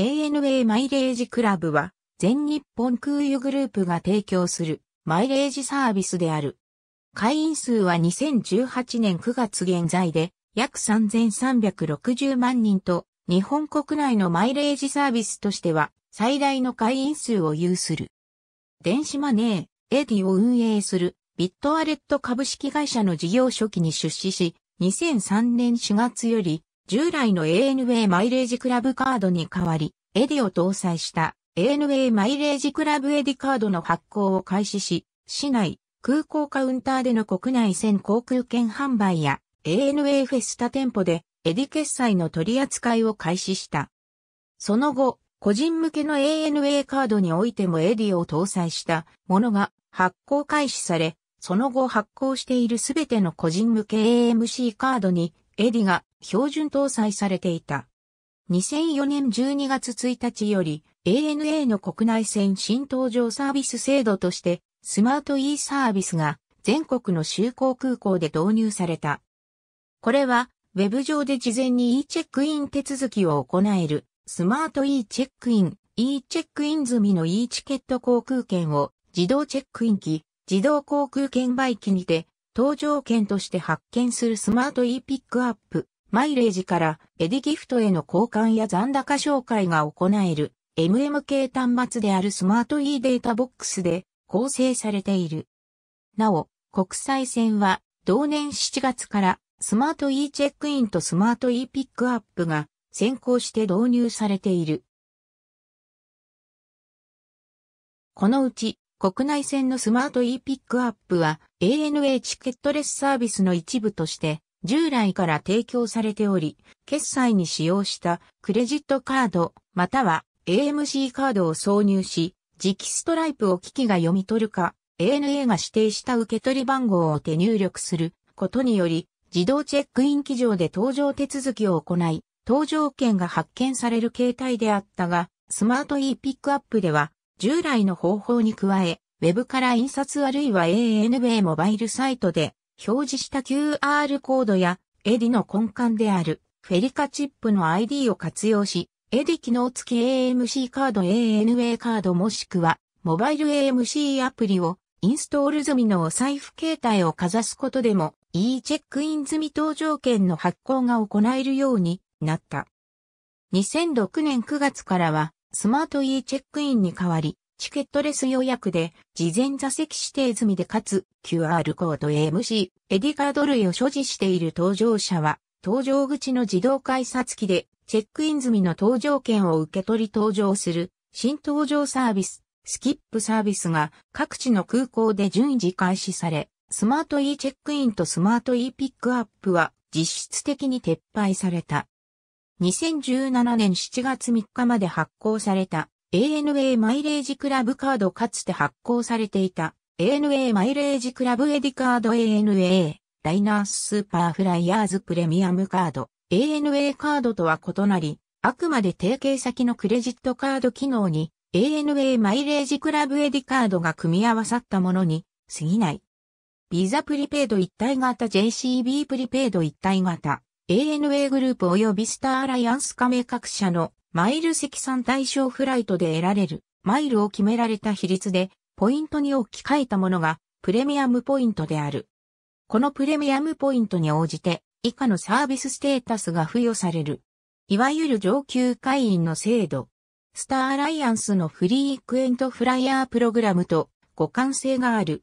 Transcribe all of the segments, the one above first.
ANA マイレージクラブは、全日本空輸グループが提供するマイレージサービスである。会員数は2018年9月現在で約3360万人と、日本国内のマイレージサービスとしては最大の会員数を有する。電子マネー、エディを運営するビットアレット株式会社の事業初期に出資し、2003年4月より従来の ANA マイレージクラブカードに代わり、エディを搭載した ANA マイレージクラブエディカードの発行を開始し、市内、空港カウンターでの国内線航空券販売や ANA フェスタ店舗でエディ決済の取り扱いを開始した。その後、個人向けの ANA カードにおいてもエディを搭載したものが発行開始され、その後発行しているすべての個人向け AMC カードにエディが標準搭載されていた。2004年12月1日より ANA の国内線新搭乗サービス制度としてスマート e サービスが全国の就航空港で導入された。これはウェブ上で事前に e チェックイン手続きを行えるスマート e チェックイン、e チェックイン済みの e チケット航空券を自動チェックイン機、自動航空券売機にて搭乗券として発券するスマート e ピックアップマイレージからエディギフトへの交換や残高紹介が行える MMK 端末であるスマート e データボックスで構成されている。なお、国際線は同年7月からスマート e チェックインとスマート e ピックアップが先行して導入されている。このうち国内線のスマート e ピックアップは ANA チケットレスサービスの一部として従来から提供されており、決済に使用したクレジットカードまたは AMC カードを挿入し、磁気ストライプを機器が読み取るか、ANA が指定した受け取り番号を手入力することにより、自動チェックイン機上で搭乗手続きを行い、搭乗券が発見される形態であったが、スマート e ピックアップでは、従来の方法に加え、ウェブから印刷あるいは a n a モバイルサイトで表示した QR コードや、エディの根幹である、フェリカチップの ID を活用し、エディ機能付き AMC カード ANA カードもしくは、モバイル AMC アプリを、インストール済みのお財布携帯をかざすことでも、e チェックイン済み搭乗券の発行が行えるようになった。2006年9月からは、スマート e チェックインに代わり、チケットレス予約で、事前座席指定済みでかつ、QR コード AMC、エディカード類を所持している搭乗者は、搭乗口の自動改札機で、チェックイン済みの搭乗券を受け取り搭乗する、新搭乗サービス、スキップサービスが各地の空港で順次開始され、スマート e チェックインとスマート e ピックアップは実質的に撤廃された。2017年7月3日まで発行された ANA マイレージクラブカードかつて発行されていた ANA マイレージクラブエディカード ANA ライナーススーパーフライヤーズプレミアムカード ANA カードとは異なりあくまで提携先のクレジットカード機能に ANA マイレージクラブエディカードが組み合わさったものに過ぎない。ビザプリペイド一体型 JCB プリペイド一体型 ANA グループ及びスターアライアンス加盟各社のマイル積算対象フライトで得られる、マイルを決められた比率で、ポイントに置き換えたものが、プレミアムポイントである。このプレミアムポイントに応じて、以下のサービスステータスが付与される。いわゆる上級会員の制度。スターアライアンスのフリークエントフライヤープログラムと互換性がある。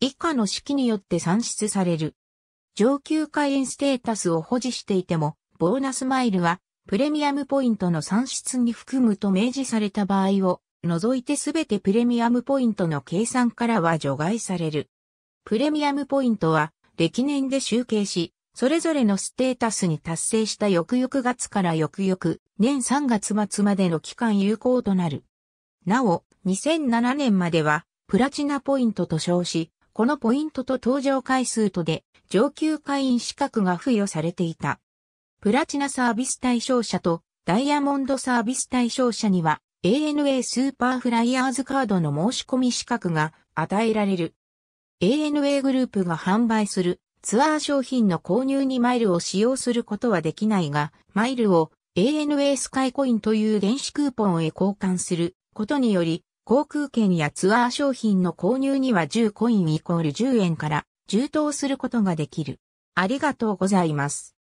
以下の式によって算出される。上級会員ステータスを保持していても、ボーナスマイルはプレミアムポイントの算出に含むと明示された場合を除いてすべてプレミアムポイントの計算からは除外される。プレミアムポイントは歴年で集計し、それぞれのステータスに達成した翌々月から翌々年3月末までの期間有効となる。なお、2007年まではプラチナポイントと称し、このポイントと登場回数とで上級会員資格が付与されていた。プラチナサービス対象者とダイヤモンドサービス対象者には ANA スーパーフライヤーズカードの申し込み資格が与えられる。ANA グループが販売するツアー商品の購入にマイルを使用することはできないが、マイルを ANA スカイコインという電子クーポンへ交換することにより、航空券やツアー商品の購入には10コインイコール10円から充当することができる。ありがとうございます。